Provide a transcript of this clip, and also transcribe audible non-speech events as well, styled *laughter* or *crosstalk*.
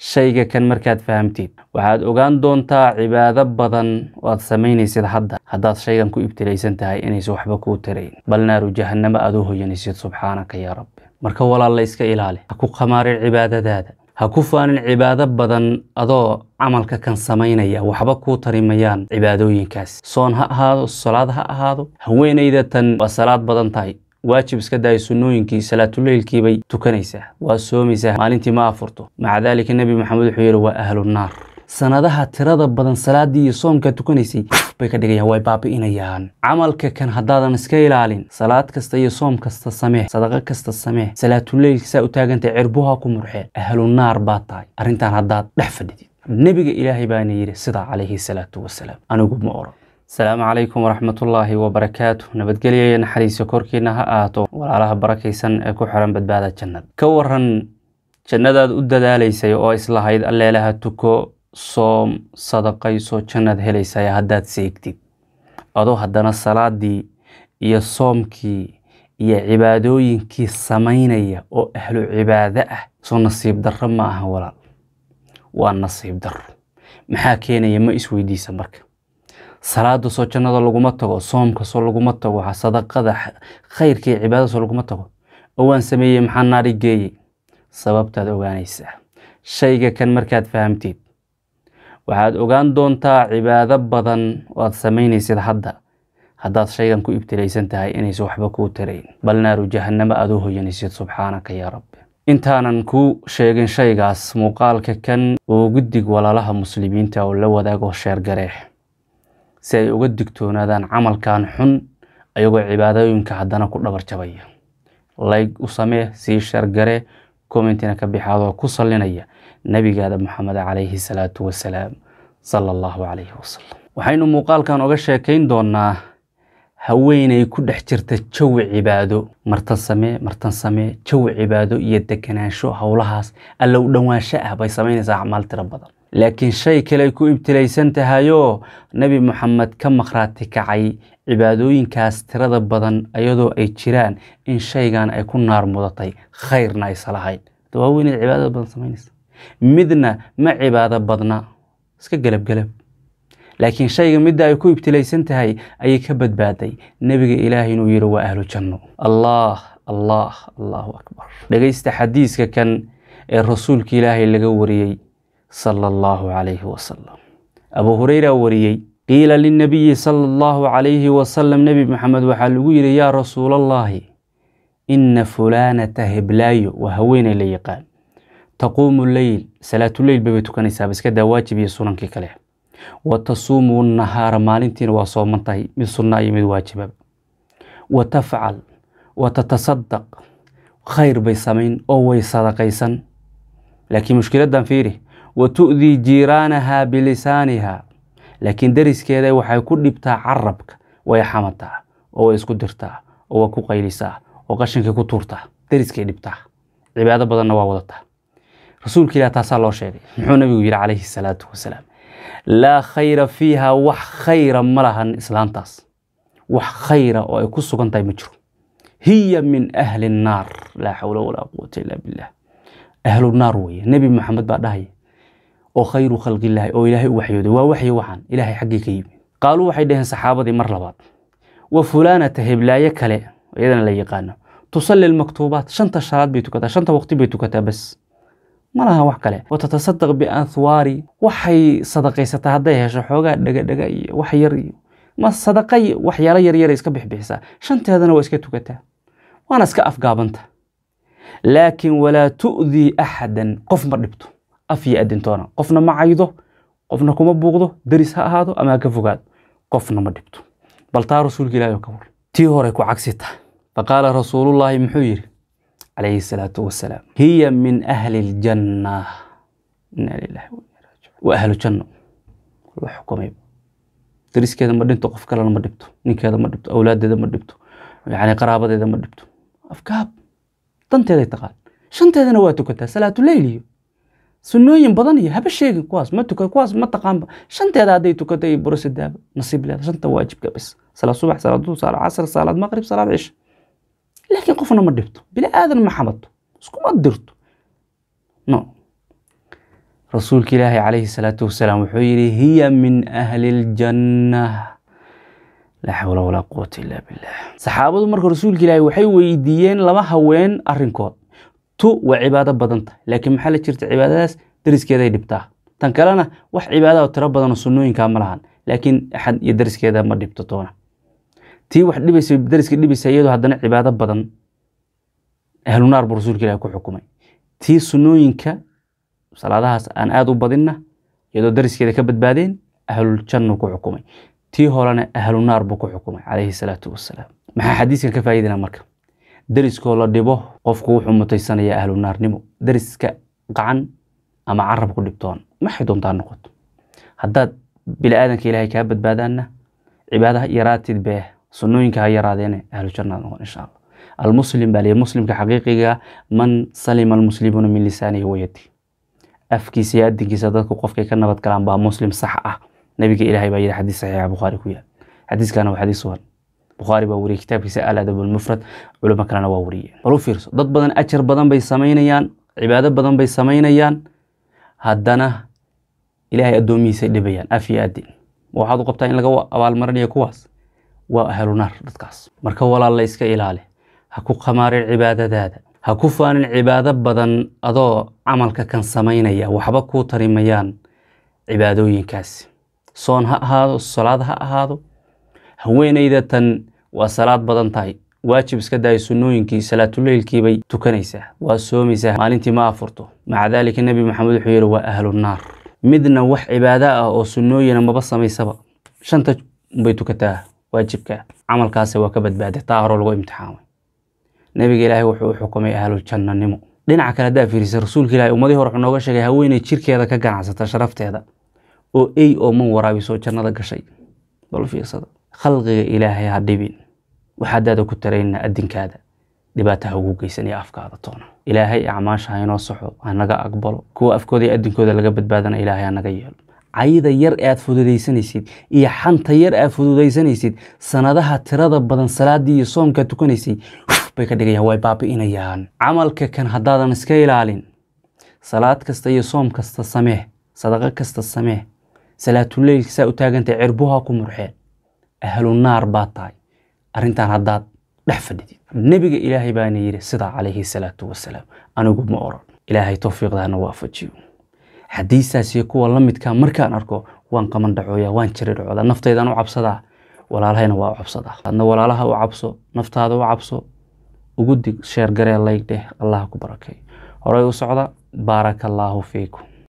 shayga kan markaad fahamtid waxaad ogaan doontaa cibaado badan oo aad samaynaysid hadda haddaad shaygan ku ibtilaysan tahay inaysan waxba kuu tarayn bal naaru jahannama aad u hoyanaysid subxaanaka yaa rabbi marka walaalle iska ilaali ha ku khamaarin cibaadadaada ha ku faanin cibaado badan adoo camalka kan samaynaya waxba kuu tari mayaan cibaadooyinkaas soon ha ahaado salaad ha ahaado haweenayda tan waa salaad badan tahay waajib iska daaya sunnooyinkii salaatuleylkiibay tukanaysaa waa soomaysaa maalintii ma afurto maca daalika nebi maxamed wuxuu yidhi waa ahlu naar sanadaha tirada badan salaaddii iyo soomkaa tukanaysay bay ka dhigayaan way baabi'inayaan camalka kan haddaadan iska ilaalin salaad kasta iyo soom kasta samee sadaqo kasta samee salaatuleylka saa u taagantay cirbuha ku murxee ahlu naar baa tahay arrintan haddaad dhex fadhidid nebiga ilaahay baana yidhi sidaa calayhi salaatu wasalaam anigu ma oran asalaamu calaykum waraxmatullaahi wabarakaatu nabadgelya iyo naxariisa korkiinna ha ahaato walaalaha barakaysan ee ku xiran badbaada jannad ka waran jannadaad u dadaalaysay oo islahayd alleelaha tuko soom sadaqayso jannaad helaysay haddaad seegtid adoo haddana salaadii iyo soomkii iyo cibaadooyinkii samaynaya oo ahlu cibaado ah soo nasiib darro ma aha walaal waa nasiib darro maxaa keenaya ma isweydiisa marka salaada soo jannada laguma tago soomkasoo laguma tago sadaqada khayrka iyo cibaadada laguma tago oo waan sameeyey maxaa naari geeyey sababtaad ogaanaysaa shayga kan markaad fahamtid waxaad ogaan doontaa cibaado badan oo aad samaynaysid hadda haddaad shaygan ku ibtilaysan tahay inaysan waxba kuu tarayn bal naaru jahannama aad u hoyanaysid subxaanaka yaa rabbi intaanan ku sheegin shaygaas muuqaalka kan oo guddig walaalaha muslimiinta oo la wadaago sheer gareex si ay uga digtoonaadaan camalkan xun ayagoo cibaadooyinka haddana ku dhabar jabaya layg u samee sii shargare commentina ka bixaadoo ku salinaya nebigaada maxamed calayhi salaatu wasalaam sala allahu calayhi wasalam waxaynu muuqaalkan oga sheekayn doonaa haweenay ku dhex jirta jawi cibaado martan samee martan samee jawi cibaado iyo deganaansho howlahaas alla u dhowaansho ah bay samaynaysaa acmaal tiro badan laakiin shay kaley ku ibtilaysan tahayoo nebi moxamed ka maqhraati kacay cibaadooyinkaas tirada badan iyadoo ay jiraan in shaygan ay ku naar mudatay khayrna aysa lahayn dawaaweyn inaad cibaadada badan samaynaysa midna ma cibaado badna iska gelabgelab laakiin shayga midda ay ku ibtilaysan tahay ayay ka badbaaday nebiga ilaahay inuu yidhi waa ahlu janno allah allah allahu akbar dhegaysta xadiiska kan ee rasuulka ilaahay laga wariyey sala allahu calayhi wasalam abu hureyraa wariyey qiila lilnabiyi sala allahu calayhi wasalam nebi maxamed waxaa lagu yidhi yaa rasuul rasuulallaahi ina fulaanata heblaayo waa haweeney la yaqaan taquumu leyl salaatuleyl baybay tukanaysaaba iska daa waajib iyo sunankii kale wa tasuumu nahaara maalintiina waa sooman tahay mid sunnaa iyo mid waajibaba wa tafcal wa tatasadaq khayr bay samayn oo way sadaqaysan laakiin mushkiladdan fiiri wa tu'dii jiiraanahaa bilisaaniha laakiin dariskeeda waxay ku dhibtaa carabka way xamataa oo way isku dirtaa oo way ku qaylisaa oo qashinkii ku tuurtaa dariskay dhibtaa cibaado badanna waa wadataa rasuulka ilah taasaa loo sheegay muxuu nabigu yidhi calayhi salaatu wasalaam laa khayra fiiha wax khayra ma lahan islaantaas wax khayra oo ay ku sugan tahay ma jiro hiya min ahli nnaar laa xawla walaa quwata illaa billah ahlunaar weeye nebi maxamed baa dhahaya oo khayru khalqilaahi oo ilaahay u waxyooday waa waxyi wacan ilaahay xaggii ka yimid qaaluu waxay dhaheen saxaabadii mar labaad wa fulaanata heblaaye kale iyadana la yaqaano tusalli almaktuubaat shanta salaad bay tukataa shanta waqti bay tukataa bas ma wax kale wa tatasadaq bianhwaari waxay sadaqaysataa hadday hesho xoogaa dhega-dhega iyo wax yar iyo ma sadaqa waxyaalo yaryara iska bixbixisaa shanteedana waa iska tukataa waana iska afgaabanta laakiin walaa tu'dii axadan qof ma dhibto af iyo adintoona qofna ma caydo qofna kuma buuqdo deris ha ahaado ama ha ka fogaado qofna ma dhibto bal taa rasuulka ilaahi ka war tii hore ku cagsita faqaala rasuulullaahi muxuu yidhi calayhi الsalaatu wasalaam hiya min ahli اljanna wa ahlu janno la xukumayba dariskeeda ma dhinto qof kalena ma dhibto ninkeeda ma dhibto awlaadeeda ma dhibto yani qaraabadeeda ma dhibto afkaab danteeday taqaan shanteedana waa tukataa salaatu leyl sunooyin badan iyo haba sheegin kuwaas ma tuka kuwaas ma taqaanba shanteeda hadday tukata iyo buro sidaaba nasiib leeda shanta waajibka bis salaad subax salaad duur salaad casr salaad maqrib salaad cisho laakiin qofna ma dhibto bini aadan ma xamato iskuma dirto no rasuulka ilaahi calayhi salaatu wasalaam wuxuu yidhi hiya min ahli ljanna laa xawla walaa quwata illaa billah saxaabadu marka rasuulka ilaahi waxay weydiiyeen laba haween arrinkood tu waa cibaado badan tahay laakiin maxaa la jirta cibaadadaas dariskeeday dhibtaa tan kalena wax cibaada oo tiro badanoo sunnooyinkaa ma lahan laakiin axad iyo dariskeeda ma dhibto toona tii wax dhibaysa dariska dhibaysa iyadoo haddana cibaado badan ahlunaar buu rasuulka ilahi ku xukumay tii sunnooyinka salaadahaas aan aada u badinna iyadoo dariskeeda ka badbaadeen ahluljannu ku xukumay tii horena ahlunaar buu ku xukumay calayhi salaatu wasalaam maxaa xadiiskan ka faa'iidina marka deriskoo la dhibo qofku wuxuu mutaysanaya ahlunaarnimo deriska qacan ama carab ku dhibtoon maxay doontaa noqoto haddaad biniaadanka ilaahay kaa badbaadaanna cibaadaha yaraatid bee sunooyinka ha yaraadeene ahlu jannaad noqon insha allah almuslim baa lii muslimka xaqiiqiga man salima almuslimuuna min lisaanihi wayadi afkiisa iyo adinkiisa dadku qofkay ka nabad galaan baa muslim sax ah nabiga ilaahay baa yidhi xadiis saxiixa bukhaari ku yaal xadiiskana waa xadiis sugan bukhaari baa wariyey kitaabkiisa aladab lmufrad culimo kalena waa wariyeen bal u fiirso dad badan ajar badan bay samaynayaan cibaado badan bay samaynayaan haddana ilaahay addoomihiisay dhibayaan af iyo addin waxaad u qabtaa in laga abaalmarinayo kuwaas waa ahlunaar dadkaas marka walaal la iska ilaali ha ku khamaarin cibaadadaada ha ku faanin cibaado badan adoo camalka kan samaynaya waxba kuu tarimayaan cibaadooyinkaasi soon ha ahaado salaad ha ahaado haweenayda waa salaad badan tahay waajib iska daayo sunnooyinkii salaatuleylkiibay tukanaysaa waa soomaysaa maalintii ma afurto maca daalika nebi maxamed wuxuu yidhi waa ahlunaar midna wax cibaada ah oo sunnooyina maba samaysaba shanta bay tukataa waajibka camalkaase waa ka badbaaday taa taahoroo lagu imtixaamay nebiga ilaahay wuxuu u xukumay ahluljannanimo dhinaca kale haddaa fiirisa rasuulka ilaahay ummadii hore wuxuu nooga sheegay haweeney jirkeeda ka ganacsata sharafteeda oo ey oo man waraabiso jannada gashay bal fiirsada khalqiga ilaahay ha dhibin waxaadaada ku tarayna adinkaada dhibaataha ugu geysan iyo afkaada toona ilaahay acmaasha hainoo soxo hanaga aqbalo kuwa afkooda adinkooda laga badbaadana ilaahay hanaga yeelo cayda yar aad fududaysanaysid iyo xanta yar aad fududaysanaysid sanadaha tirada badan salaadii iyo soomkaa tukanaysay *sighs* bay ka dhigayaan way baabi'inayaan camalka kan haddaadan iska ilaalin salaad kasta iyo soom kasta samee sadaqo kasta samee salaatuleyl saa u taagantay cirbuha ku murxeen ahlunaar baa tahay arintan haddaad dhex fadhidid nebiga ilaahay baana yidhi sidaa calayhi salaatu wasalaam anigu ma oran ilaahay towfiiqdaana waafajiyo haddiisaasiyo kuwa la midkaa markaan arko waan qaman dhacooyaa waan jarircoodaa naftaydan u cabsadaa walaalahayna waa u cabsadaa adna walaalaha u cabso naftaada u cabso ugu dig sheergaree laygdheh allah ku barakay horey u socda baaraka allaahu fiikum